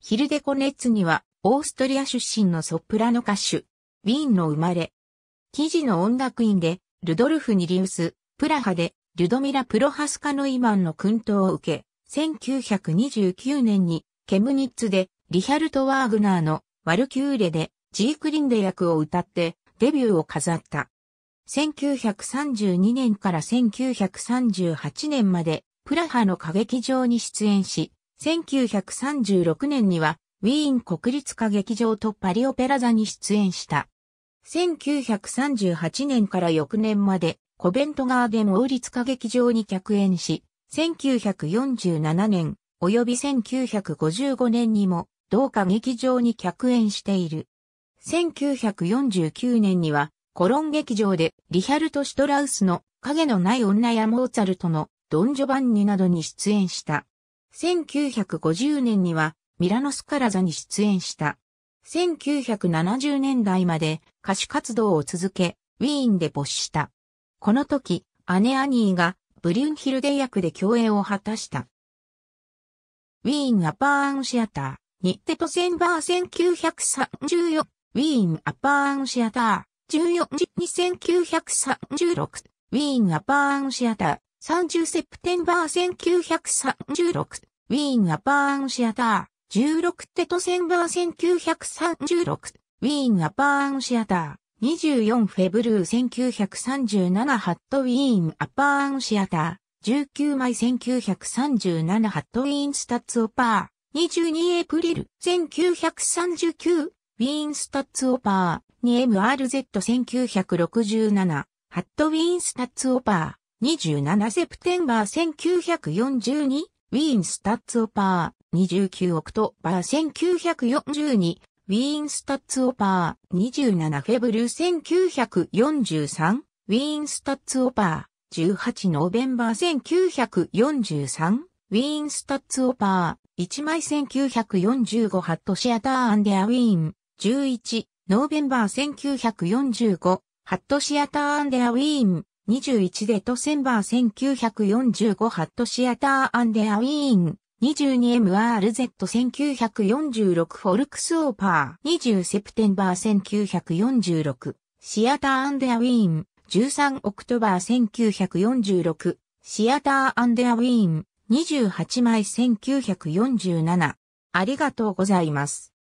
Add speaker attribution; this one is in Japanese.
Speaker 1: ヒルデコネッツには、オーストリア出身のソプラノ歌手、ウィーンの生まれ。記事の音楽院で、ルドルフ・ニリウス、プラハで、リュドミラ・プロハスカノイマンの訓導を受け、1929年に、ケムニッツで、リヒャルト・ワーグナーの、ワルキューレで、ジークリンデ役を歌って、デビューを飾った。1932年から1938年まで、プラハの歌劇場に出演し、1936年には、ウィーン国立歌劇場とパリオペラ座に出演した。1938年から翌年まで、コベントガーデン王立歌劇場に客演し、1947年、及び1955年にも、同歌劇場に客演している。1949年には、コロン劇場でリヒャルト・シュトラウスの影のない女やモーツァルトのドン・ジョバンニなどに出演した。1950年にはミラノスカラザに出演した。1970年代まで歌手活動を続け、ウィーンで没した。この時、姉アニーがブリュンヒルデ役で共演を果たした。ウィーンアパーアンシアター、ニッテトセンバー1934、ウィーンアパーアンシアター、14時2936、ウィーンアパーアンシアター、30セプテンバー1936ウィーン・アパーン・シアター、16テトセンバー1936、ウィーン・アパーン・シアター、24フェブルー1937ハットウィーン・アパーン・シアター、19枚1937ハットウィーン・スタッツ・オパー、22エプリル1939、ウィーン・スタッツ・オパー、2MRZ1967、ハットウィーン・スタッツ・オパー、27セプテンバー1942、ウィーンスタッツオパー29オクトバー1942ウィーンスタッツオパー27フェブルー1943ウィーンスタッツオパー18ノーベンバー1943ウィーンスタッツオパー1枚1945ハットシアターアンデアウィーン11ノーベンバー1945ハットシアターアンデアウィーン21デトセンバー1945ハットシアターアウィーン 22MRZ1946 フォルクスオーパー20セプテンバー1946シアターアンデアウィーン13オクトバー1946シアターアンデアウィーン28枚1947ありがとうございます。